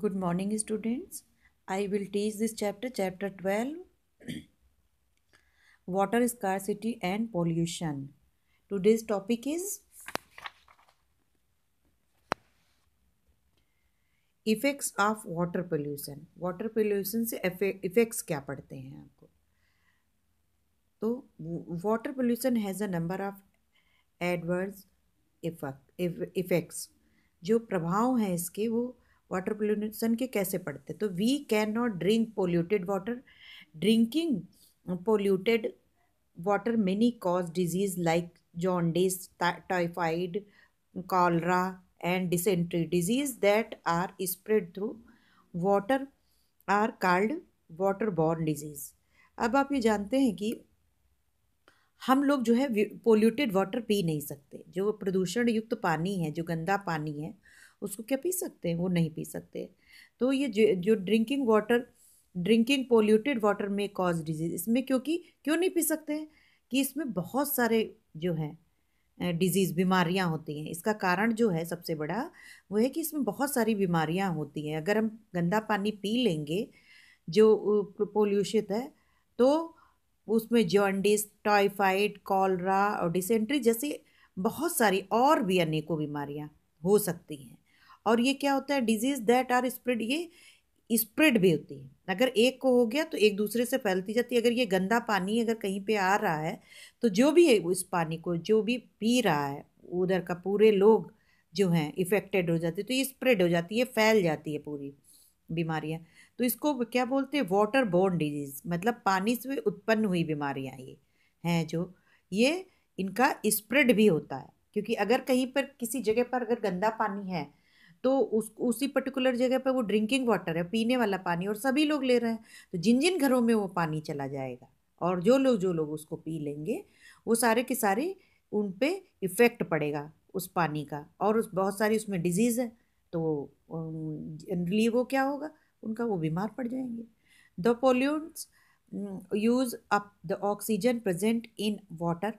good morning students I will teach this chapter chapter twelve water scarcity and pollution today's topic is effects of water pollution water pollution से effects क्या पड़ते हैं आपको तो water pollution has a number of adverse effects जो प्रभाव हैं इसके वो वाटर पोल्यूशन के कैसे पढ़ते तो we can not drink polluted water drinking polluted water many cause disease like jaundice typhoid cholera and dysentery disease that are spread through water are called water borne disease अब आप ये जानते हैं कि हम लोग जो है पोल्यूटेड वाटर पी नहीं सकते जो प्रदूषण युक्त पानी है जो गंदा पानी है उसको क्या पी सकते हैं वो नहीं पी सकते तो ये जो जो drinking water drinking polluted water में कॉज डिजीज इसमें क्योंकि क्यों नहीं पी सकते हैं कि इसमें बहुत सारे जो हैं डिजीज़ बीमारियां होती हैं इसका कारण जो है सबसे बड़ा वो है कि इसमें बहुत सारी बीमारियां होती हैं अगर हम गंदा पानी पी लेंगे जो पोल्यूशित है तो उसमें जॉन्डिस टाइफाइड कॉलरा और डिसेंट्री जैसी बहुत सारी और भी अनेकों बीमारियाँ हो सकती हैं और ये क्या होता है डिजीज़ दैट आर स्प्रेड ये स्प्रेड भी होती है अगर एक को हो गया तो एक दूसरे से फैलती जाती है अगर ये गंदा पानी अगर कहीं पे आ रहा है तो जो भी इस पानी को जो भी पी रहा है उधर का पूरे लोग जो हैं इफ़ेक्टेड हो जाते तो ये स्प्रेड हो जाती है फैल जाती है पूरी बीमारियाँ तो इसको क्या बोलते हैं वाटर बोर्न डिजीज़ मतलब पानी से उत्पन्न हुई बीमारियाँ ये हैं जो ये इनका स्प्रेड भी होता है क्योंकि अगर कहीं पर किसी जगह पर अगर गंदा पानी है तो उस उसी पर्टिकुलर जगह पे वो ड्रिंकिंग वाटर है पीने वाला पानी और सभी लोग ले रहे हैं तो जिन जिन घरों में वो पानी चला जाएगा और जो लोग जो लोग उसको पी लेंगे वो सारे के सारे उन पर इफ़ेक्ट पड़ेगा उस पानी का और उस बहुत सारी उसमें डिजीज़ है तो जनरली वो क्या होगा उनका वो बीमार पड़ जाएंगे the pollutants use up the oxygen present in water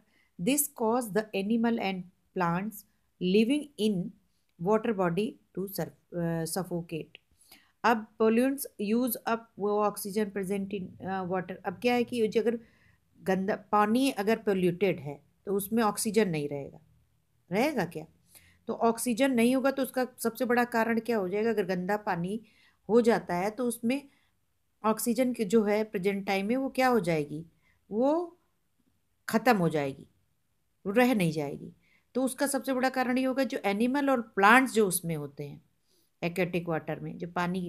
this cause the animal and plants living in water body to suffocate uh, अब पोल्यूंट्स यूज़ अप वो ऑक्सीजन प्रेजेंट इन वाटर अब क्या है कि जो अगर गंदा पानी अगर पोल्यूटेड है तो उसमें ऑक्सीजन नहीं रहेगा रहेगा क्या तो ऑक्सीजन नहीं होगा तो उसका सबसे बड़ा कारण क्या हो जाएगा अगर गंदा पानी हो जाता है तो उसमें ऑक्सीजन की जो है प्रेजेंट टाइम में वो क्या हो जाएगी वो ख़त्म हो जाएगी रह नहीं जाएगी तो उसका सबसे बड़ा कारण ये होगा जो एनिमल और प्लांट्स जो उसमें होते हैं एक्वेटिक वाटर में जो पानी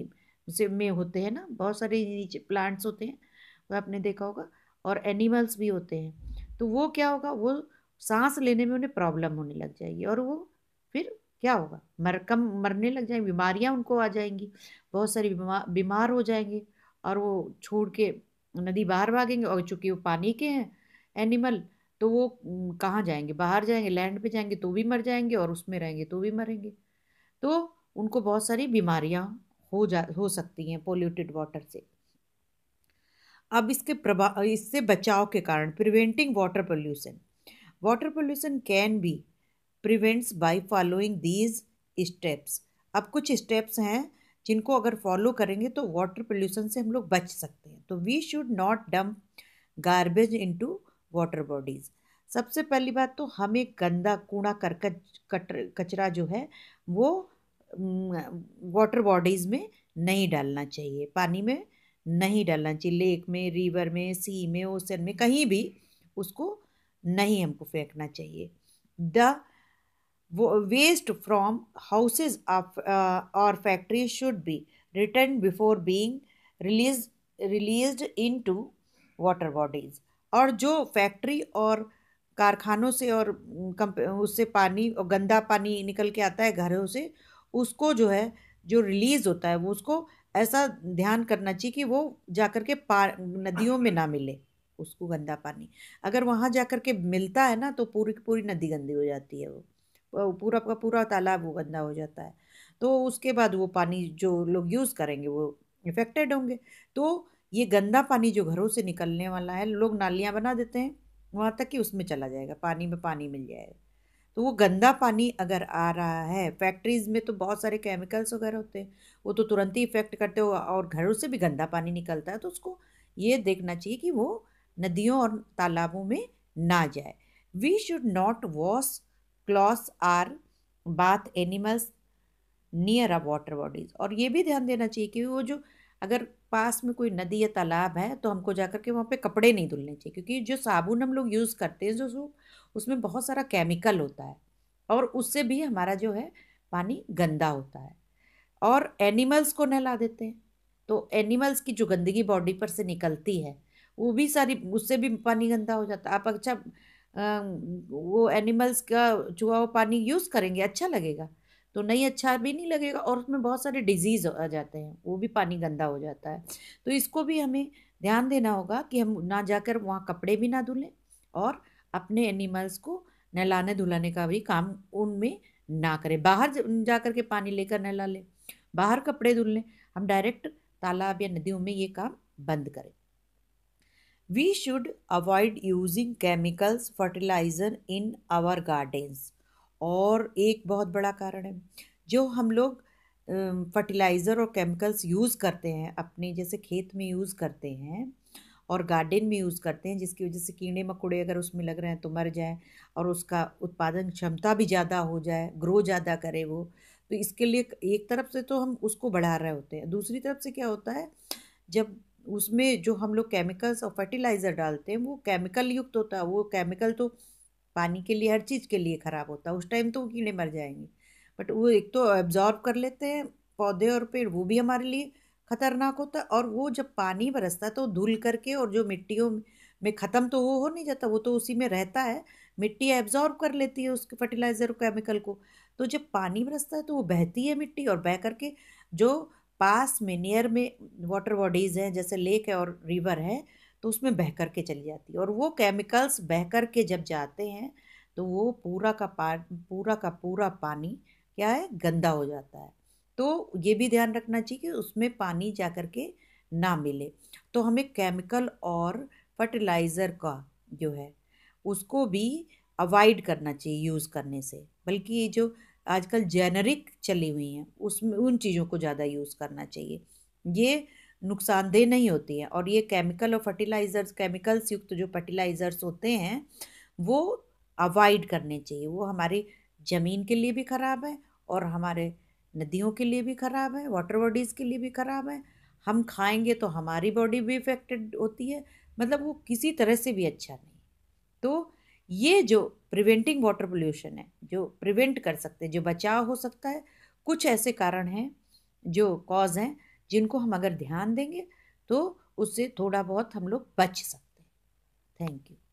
से में होते हैं ना बहुत सारे नीचे प्लांट्स होते हैं वो आपने देखा होगा और एनिमल्स भी होते हैं तो वो क्या होगा वो सांस लेने में उन्हें प्रॉब्लम होने लग जाएगी और वो फिर क्या होगा मर कम मरने लग जाएंगे बीमारियाँ उनको आ जाएंगी बहुत सारी बीमार बीमार हो जाएंगे और वो छोड़ के नदी बाहर भागेंगे और चूंकि वो पानी के हैं एनिमल तो वो कहाँ जाएंगे बाहर जाएंगे लैंड पे जाएंगे तो भी मर जाएंगे और उसमें रहेंगे तो भी मरेंगे तो उनको बहुत सारी बीमारियाँ हो जा हो सकती हैं पोल्यूटेड वाटर से अब इसके प्रभाव इससे बचाव के कारण preventing water pollution water pollution can be prevents by following these steps अब कुछ स्टेप्स हैं जिनको अगर फॉलो करेंगे तो वाटर पोल्यूशन से हम लोग बच सकते हैं तो we should not dump garbage into water bodies सबसे पहली बात तो हमें गंदा कूड़ा करकट कचरा जो है वो वाटर बॉडीज़ में नहीं डालना चाहिए पानी में नहीं डालना चाहिए लेक में रिवर में सी में ओसन में कहीं भी उसको नहीं हमको फेंकना चाहिए द वेस्ट फ्रॉम हाउसेज और factories should be return before being release released into water bodies और जो फैक्ट्री और कारखानों से और उससे पानी और गंदा पानी निकल के आता है घरों से उसको जो है जो रिलीज़ होता है वो उसको ऐसा ध्यान करना चाहिए कि वो जा कर के पा नदियों में ना मिले उसको गंदा पानी अगर वहाँ जा कर के मिलता है ना तो पूरी की पूरी नदी गंदी हो जाती है वो पूरा का पूरा तालाब वो गंदा हो जाता है तो उसके बाद वो पानी जो लोग यूज़ करेंगे वो इफेक्टेड होंगे तो ये गंदा पानी जो घरों से निकलने वाला है लोग नालियाँ बना देते हैं वहाँ तक कि उसमें चला जाएगा पानी में पानी मिल जाएगा तो वो गंदा पानी अगर आ रहा है फैक्ट्रीज़ में तो बहुत सारे केमिकल्स वगैरह होते हैं वो तो तुरंत ही इफ़ेक्ट करते हो और घरों से भी गंदा पानी निकलता है तो उसको ये देखना चाहिए कि वो नदियों और तालाबों में ना जाए we should not wash clothes or bath animals near a water bodies और ये भी ध्यान देना चाहिए कि वो जो अगर पास में कोई नदी या तालाब है तो हमको जा कर के वहाँ पे कपड़े नहीं धुलने चाहिए क्योंकि जो साबुन हम लोग यूज़ करते हैं जो उसमें बहुत सारा केमिकल होता है और उससे भी हमारा जो है पानी गंदा होता है और एनिमल्स को नहला देते हैं तो एनिमल्स की जो गंदगी बॉडी पर से निकलती है वो भी सारी उससे भी पानी गंदा हो जाता है आप अच्छा वो एनिमल्स का चुहा वो पानी यूज़ करेंगे अच्छा लगेगा तो नहीं अच्छा भी नहीं लगेगा और उसमें बहुत सारे डिजीज़ आ जाते हैं वो भी पानी गंदा हो जाता है तो इसको भी हमें ध्यान देना होगा कि हम ना जाकर वहाँ कपड़े भी ना धुलें और अपने एनिमल्स को नहलाने धुलाने का भी काम उनमें ना करें बाहर जा कर के पानी लेकर नहला लें बाहर कपड़े धुल लें हम डायरेक्ट तालाब या नदियों में ये काम बंद करें we should avoid using chemicals fertiliser in our gardens और एक बहुत बड़ा कारण है जो हम लोग फर्टिलाइज़र और केमिकल्स यूज़ करते हैं अपने जैसे खेत में यूज़ करते हैं और गार्डन में यूज़ करते हैं जिसकी वजह से कीड़े मकोड़े अगर उसमें लग रहे हैं तो मर जाए और उसका उत्पादन क्षमता भी ज़्यादा हो जाए ग्रो ज़्यादा करे वो तो इसके लिए एक तरफ से तो हम उसको बढ़ा रहे होते हैं दूसरी तरफ से क्या होता है जब उसमें जो हम लोग केमिकल्स और फर्टिलाइज़र डालते हैं वो केमिकल युक्त होता है वो केमिकल तो पानी के लिए हर चीज़ के लिए ख़राब होता है उस टाइम तो वो कीड़े मर जाएंगे बट वो एक तो एब्जॉर्ब कर लेते हैं पौधे और पेड़ वो भी हमारे लिए ख़तरनाक होता है और वो जब पानी बरसता है तो धुल करके और जो मिट्टियों में ख़त्म तो वो हो नहीं जाता वो तो उसी में रहता है मिट्टी एब्जॉर्ब कर लेती है उसके फर्टिलाइज़र केमिकल को तो जब पानी बरसता है तो वो बहती है मिट्टी और बह करके जो पास में नियर में वाटर बॉडीज़ हैं जैसे लेक है और रिवर है तो उसमें बह कर के चली जाती है और वो केमिकल्स बह कर के जब जाते हैं तो वो पूरा का पा पूरा का पूरा पानी क्या है गंदा हो जाता है तो ये भी ध्यान रखना चाहिए कि उसमें पानी जा कर के ना मिले तो हमें केमिकल और फर्टिलाइज़र का जो है उसको भी अवॉइड करना चाहिए यूज़ करने से बल्कि ये जो आजकल जेनरिक चली हुई हैं उसमें उन चीज़ों को ज़्यादा यूज़ करना चाहिए ये नुकसानदेह नहीं होती हैं और ये केमिकल और फर्टिलाइज़र्स केमिकल्स युक्त जो फर्टिलाइज़र्स होते हैं वो अवॉइड करने चाहिए वो हमारी ज़मीन के लिए भी ख़राब है और हमारे नदियों के लिए भी ख़राब है वाटर बॉडीज़ के लिए भी ख़राब है हम खाएंगे तो हमारी बॉडी भी इफेक्टेड होती है मतलब वो किसी तरह से भी अच्छा नहीं तो ये जो प्रिवेंटिंग वाटर पोल्यूशन है जो प्रिवेंट कर सकते हैं जो बचाव हो सकता है कुछ ऐसे कारण हैं जो कॉज हैं जिनको हम अगर ध्यान देंगे तो उससे थोड़ा बहुत हम लोग बच सकते हैं थैंक यू